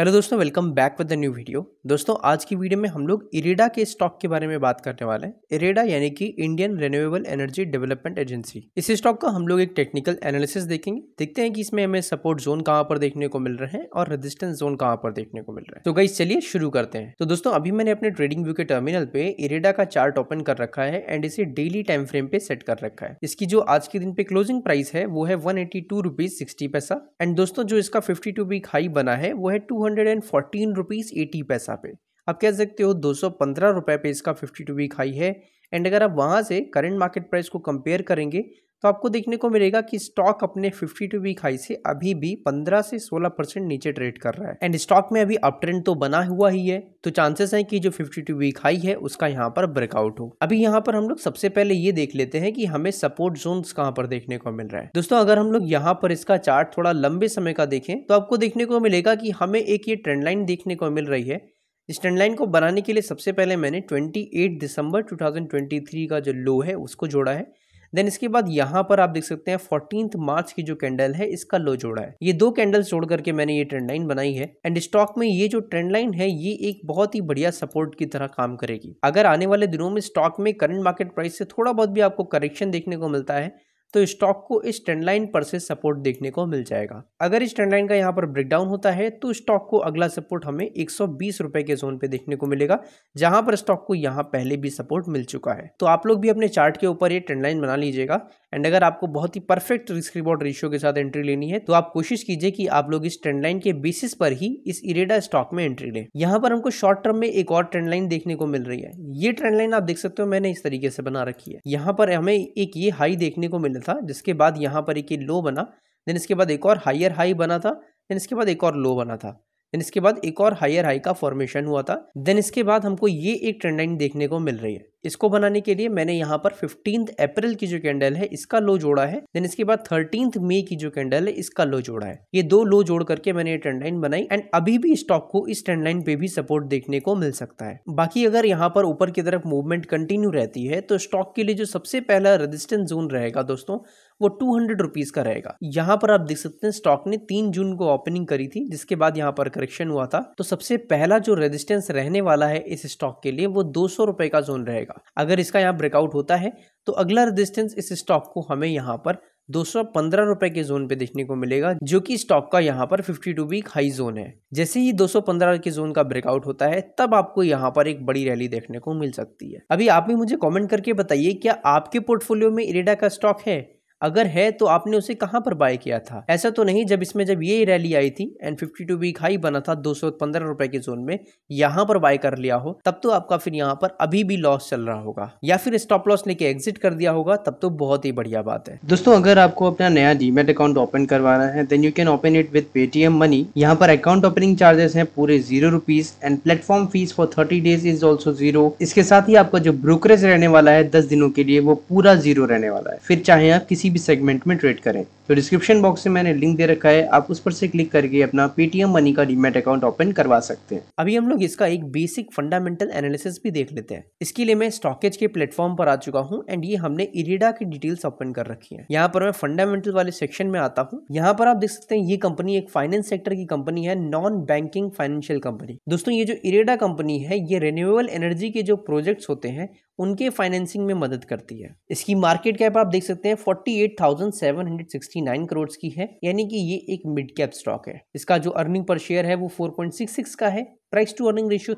hello दोस्तों welcome back with the new video दोस्तों आज की वीडियो में हम लोग इरेडा के स्टॉक के बारे में बात करने वाले हैं इरेडा यानी कि Indian renewable energy development agency इस स्टॉक का हम लोग एक टेक्निकल एनालिसिस देखेंगे देखते हैं कि इसमें हमें सपोर्ट जोन कहाँ पर देखने को मिल रहे हैं और रेजिस्टेंस जोन कहाँ पर देखने को मिल रहा है तो गई चलिए शुरू करते हैं तो दोस्तों अभी मैंने अपने ट्रेडिंग व्यू के टर्मिनल पे इरेडा का चार्ट ओपन कर रखा है एंड इसे डेली टाइम फ्रेम पे सेट कर रखा है इसकी जो आज के दिन पे क्लोजिंग प्राइस है वो है वन एटी पैसा एंड दोस्तों जो इसका फिफ्टी टू वीक हाई बना है वो है टू हंड्रेड पैसा पे आप कह सकते हो दो सौ पंद्रह पे इसका फिफ्टी टू वीक हाई है एंड अगर आप वहाँ से करंट मार्केट प्राइस को कंपेयर करेंगे तो आपको देखने को मिलेगा कि स्टॉक अपने 52 वीक हाई से अभी भी 15 से 16 परसेंट नीचे ट्रेड कर रहा है एंड स्टॉक में अभी अप ट्रेंड तो बना हुआ ही है तो चांसेस हैं कि जो 52 वीक हाई है उसका यहाँ पर ब्रेकआउट हो अभी यहाँ पर हम लोग सबसे पहले ये देख लेते हैं कि हमें सपोर्ट जोन कहाँ पर देखने को मिल रहा है दोस्तों अगर हम लोग यहाँ पर इसका चार्ट थोड़ा लंबे समय का देखें तो आपको देखने को मिलेगा कि हमें एक ये ट्रेंड लाइन देखने को मिल रही है इस ट्रेंड लाइन को बनाने के लिए सबसे पहले मैंने ट्वेंटी दिसंबर टू का जो लो है उसको जोड़ा है देन इसके बाद यहाँ पर आप देख सकते हैं फोर्टीन मार्च की जो कैंडल है इसका लो जोड़ा है ये दो कैंडल्स जोड़ करके मैंने ये ट्रेंड लाइन बनाई है एंड स्टॉक में ये जो ट्रेंड लाइन है ये एक बहुत ही बढ़िया सपोर्ट की तरह काम करेगी अगर आने वाले दिनों में स्टॉक में करंट मार्केट प्राइस से थोड़ा बहुत भी आपको करेक्शन देखने को मिलता है तो स्टॉक को इस ट्रेंड लाइन पर से सपोर्ट देखने को मिल जाएगा अगर इस ट्रेंड लाइन का यहाँ पर ब्रेकडाउन होता है तो स्टॉक को अगला सपोर्ट हमें एक रुपए के जोन पे देखने को मिलेगा जहां पर स्टॉक को यहाँ पहले भी सपोर्ट मिल चुका है तो आप लोग भी अपने चार्ट के ऊपर ये ट्रेंड लाइन बना लीजिएगा एंड अगर आपको बहुत ही परफेक्ट रिस्क रिवॉर्ड रेशियो के साथ एंट्री लेनी है तो आप कोशिश कीजिए कि आप लोग इस ट्रेंड लाइन के बेसिस पर ही इस इरेडा स्टॉक में एंट्री लें यहाँ पर हमको शॉर्ट टर्म में एक और ट्रेंड लाइन देखने को मिल रही है ये ट्रेंड लाइन आप देख सकते हो मैंने इस तरीके से बना रखी है यहाँ पर हमें एक ये हाई देखने को मिला था जिसके बाद यहाँ पर एक ये लो बना देन इसके बाद एक और हाइयर हाई बना था देन इसके बाद एक और लो बना था देन इसके बाद एक और हायर हाई का फॉर्मेशन हुआ था देन इसके बाद हमको ये एक ट्रेंड लाइन देखने को मिल रही है इसको बनाने के लिए मैंने यहाँ पर फिफ्टींथ अप्रैल की जो कैंडल है इसका लो जोड़ा है देन इसके बाद थर्टींथ मई की जो कैंडल है इसका लो जोड़ा है ये दो लो जोड़ करके मैंने ये ट्रेंड लाइन बनाई एंड अभी भी स्टॉक को इस ट्रेंड लाइन पे भी सपोर्ट देखने को मिल सकता है बाकी अगर यहाँ पर ऊपर की तरफ मूवमेंट कंटिन्यू रहती है तो स्टॉक के लिए जो सबसे पहला रजिस्टेंस जोन रहेगा दोस्तों वो टू हंड्रेड रुपीज़ का रहेगा यहाँ पर आप देख सकते हैं स्टॉक ने तीन जून को ओपनिंग करी थी जिसके बाद यहाँ पर करेक्शन हुआ था तो सबसे पहला जो रेजिस्टेंस रहने वाला है इस स्टॉक के लिए वो दो सौ रुपए का जोन रहेगा अगर इसका यहाँ ब्रेकआउट होता है तो अगला रेजिस्टेंस इस स्टॉक को हमें यहाँ पर दो सौ पंद्रह रुपए के जोन पे देखने को मिलेगा जो कि स्टॉक का यहाँ पर fifty two week high zone है जैसे ही दो सौ पंद्रह के जोन का ब्रेकआउट होता है तब आपको यहाँ पर एक बड़ी रैली देखने को मिल सकती है अभी आप भी मुझे कमेंट करके बताइए क्या आपके पोर्टफोलियो में इरेडा का स्टॉक है अगर है तो आपने उसे कहाँ पर बाय किया था ऐसा तो नहीं जब इसमें जब ये रैली आई थी and fifty two week high बना था दो सौ पंद्रह रुपए के जोन में यहाँ पर बाय कर लिया हो तब तो आपका फिर यहाँ पर अभी भी लॉस चल रहा होगा या फिर स्टॉप लॉस लेके एग्जिट कर दिया होगा तब तो बहुत ही बढ़िया बात है दोस्तों अगर आपको अपना नया डीमेट अकाउंट ओपन करवाना है then you can open it with Paytm Money यहाँ पर अकाउंट ओपनिंग चार्जेस है पूरे zero rupees and platform fees for thirty days is also zero इसके साथ ही आपका जो ब्रोकरेज रहने वाला है दस दिनों के लिए वो पूरा जीरो रहने वाला है फिर चाहे आप किसी किसी भी सेगमेंट में ट्रेड करें तो डिस्क्रिप्शन बॉक्स में मैंने लिंक दे रखा है आप उस पर से क्लिक करके अपना पेटीएम मनी का डीमेट अकाउंट ओपन करवा सकते हैं अभी हम लोग इसका एक बेसिक फंडामेंटल एनालिसिस भी देख लेते हैं इसके लिए मैं स्टॉकेज के प्लेटफॉर्म पर आ चुका हूँ एंड ये हमने इरेडा की डिटेल्स ओपन कर रखी है यहाँ पर मैं फंडामेंटल वाले सेक्शन में आता हूँ यहाँ पर आप देख सकते हैं ये कंपनी एक फाइनेंस सेक्टर की कंपनी है नॉन बैंकिंग फाइनेंशियल कंपनी दोस्तों ये जो इरेडा कंपनी है ये रिन्यूएबल एनर्जी के जो प्रोजेक्ट्स होते हैं उनके फाइनेंसिंग में मदद करती है इसकी मार्केट कैप आप देख सकते हैं फोर्टी नाइन करोड़ की है यानी कि ये एक मिड कैप स्टॉक है इसका जो अर्निंग पर शेयर है वो सिक्स का है price to earning ratio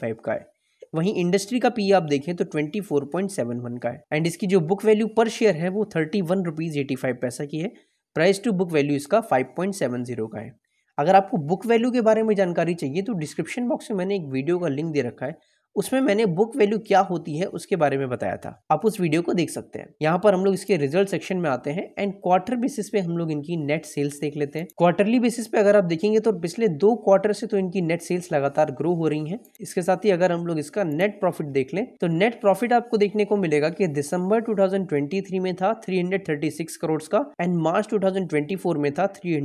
five का है वहीं इंडस्ट्री का पी e आप देखें तो twenty four point seven one का है एंड इसकी जो बुक वैल्यू पर शेयर है वो thirty one rupees eighty five पैसा की है प्राइस टू बुक वैल्यू इसका फाइव पॉइंट सेवन जीरो का है अगर आपको बुक वैल्यू के बारे में जानकारी चाहिए तो डिस्क्रिप्शन बॉक्स में मैंने एक वीडियो का लिंक दे रखा है उसमें मैंने बुक वैल्यू क्या होती है उसके बारे में बताया था आप उस वीडियो को देख सकते हैं यहाँ पर हम लोग इसके रिजल्ट सेक्शन में आते हैं एंड क्वार्टर बेसिस पे हम लोग इनकी नेट सेल्स देख लेते हैं क्वार्टरली बेसिस पे अगर आप देखेंगे तो पिछले दो क्वार्टर से तो इनकी नेट सेल्स लगातार ग्रो हो रही है इसके साथ ही अगर हम लोग इसका नेट प्रॉफिट देख लें तो नेट प्रॉफिट आपको देखने को मिलेगा कि दिसंबर टू में था थ्री करोड़ का एंड मार्च टू में था थ्री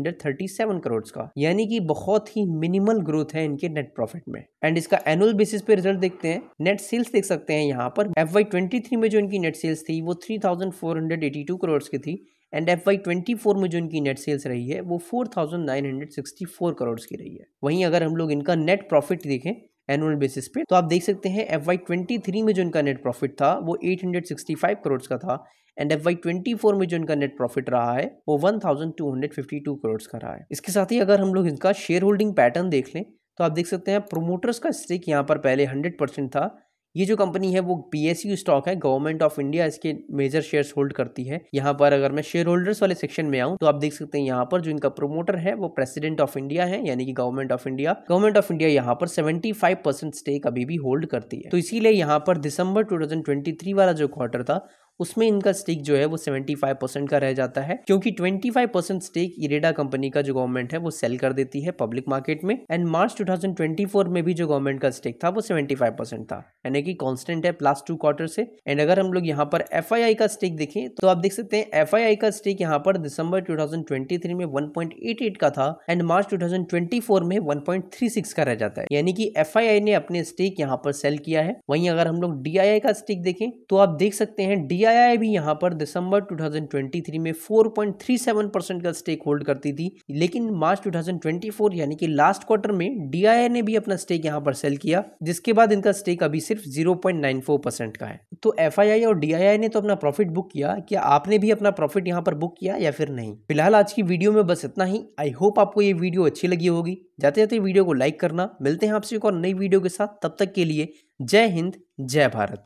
करोड़ का यानी कि बहुत ही मिनिमल ग्रोथ है इनके नेट प्रॉफिट में एंड इसका एनुअल बेसिस पे रिजल्ट देखते हैं नेट सेल्स देख सकते हैं यहाँ पर एफ वाई ट्वेंटी थ्री में जो इनकी नेट सेल्स थी वो three thousand four hundred eighty two crore की थी and F Y twenty four में जो इनकी नेट सेल्स रही है वो four thousand nine hundred sixty four crore की रही है वहीं अगर हम लोग इनका नेट प्रॉफिट देखें एनुअल बेसिस पे तो आप देख सकते हैं एफ वाई ट्वेंटी थ्री में जो इनका नेट प्रॉफिट था वो eight hundred sixty five crore का था and F Y twenty four में जो इनका नेट प्रॉफिट रहा है वो one thousand two hundred fifty two crore का रहा है इसके साथ ही अगर हम लोग इनका शेयर होल्डिंग पैटर्न देख लें तो आप देख सकते हैं प्रोमोटर्स का स्टेक यहाँ पर पहले हंड्रेड परसेंट था ये जो कंपनी है वो पी यू स्टॉक है गवर्नमेंट ऑफ इंडिया इसके मेजर शेयर्स होल्ड करती है यहाँ पर अगर मैं शेयर होल्डर्स वाले सेक्शन में आऊँ तो आप देख सकते हैं यहाँ पर जो इनका प्रोमोटर है वो प्रेसिडेंट ऑफ इंडिया है यानी कि government of India government of India यहाँ पर सेवेंटी परसेंट स्टेक अभी भी होल्ड करती है तो इसीलिए यहाँ पर दिसंबर टू वाला जो क्वार्टर था उसमें इनका स्टेक जो है वो सेवेंटी फाइव परसेंट का रह जाता है क्योंकि twenty five percent stake IREDA company का जो गवर्नमेंट है वो सेल कर देती है पब्लिक मार्केट में and March two thousand twenty four में भी जो गवर्नमेंट का स्टेक था वो सेवेंटी फाइव परसेंट था यानी कि कॉन्स्टेंट है प्लस टू क्वार्टर से एंड अगर हम लोग यहाँ पर एफ का स्टेक देखें तो आप देख सकते हैं एफ का स्टेक यहाँ पर दिसंबर टू में वन का था एंड मार्च टू में वन का रह जाता है यानी कि एफ ने अपने स्टेक यहाँ पर सेल किया है वहीं अगर हम लोग डी का स्टेक देखें तो आप देख सकते हैं डी सीआईआई भी यहाँ पर दिसंबर 2023 में 4.37 परसेंट का स्टेक होल्ड करती थी लेकिन मार्च 2024 यानी कि लास्ट क्वार्टर में डीआईआई ने भी अपना स्टेक यहाँ पर सेल किया जिसके बाद इनका स्टेक अभी सिर्फ 0.94 परसेंट का है तो एफ और डीआईआई ने तो अपना प्रॉफिट बुक किया क्या आपने भी अपना प्रॉफिट यहाँ पर बुक किया या फिर नहीं फिलहाल आज की वीडियो में बस इतना ही आई होप आपको ये वीडियो अच्छी लगी होगी जाते जाते वीडियो को लाइक करना मिलते हैं आपसे एक और नई वीडियो के साथ तब तक के लिए जय हिंद जय भारत